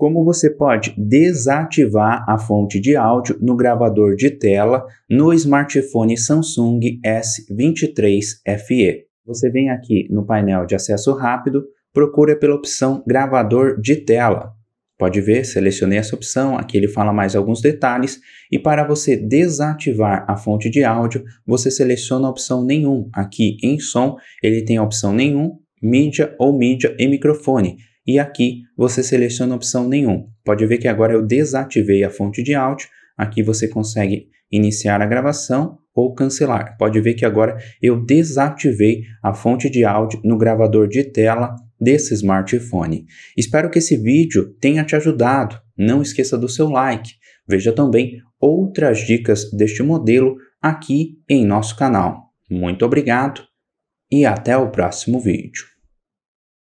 como você pode desativar a fonte de áudio no gravador de tela no smartphone Samsung S23 FE. Você vem aqui no painel de acesso rápido, procura pela opção gravador de tela. Pode ver, selecionei essa opção, aqui ele fala mais alguns detalhes e para você desativar a fonte de áudio, você seleciona a opção nenhum. Aqui em som, ele tem a opção nenhum, mídia ou mídia e microfone e aqui você seleciona a opção nenhum. Pode ver que agora eu desativei a fonte de áudio, aqui você consegue iniciar a gravação ou cancelar. Pode ver que agora eu desativei a fonte de áudio no gravador de tela desse smartphone. Espero que esse vídeo tenha te ajudado. Não esqueça do seu like. Veja também outras dicas deste modelo aqui em nosso canal. Muito obrigado e até o próximo vídeo.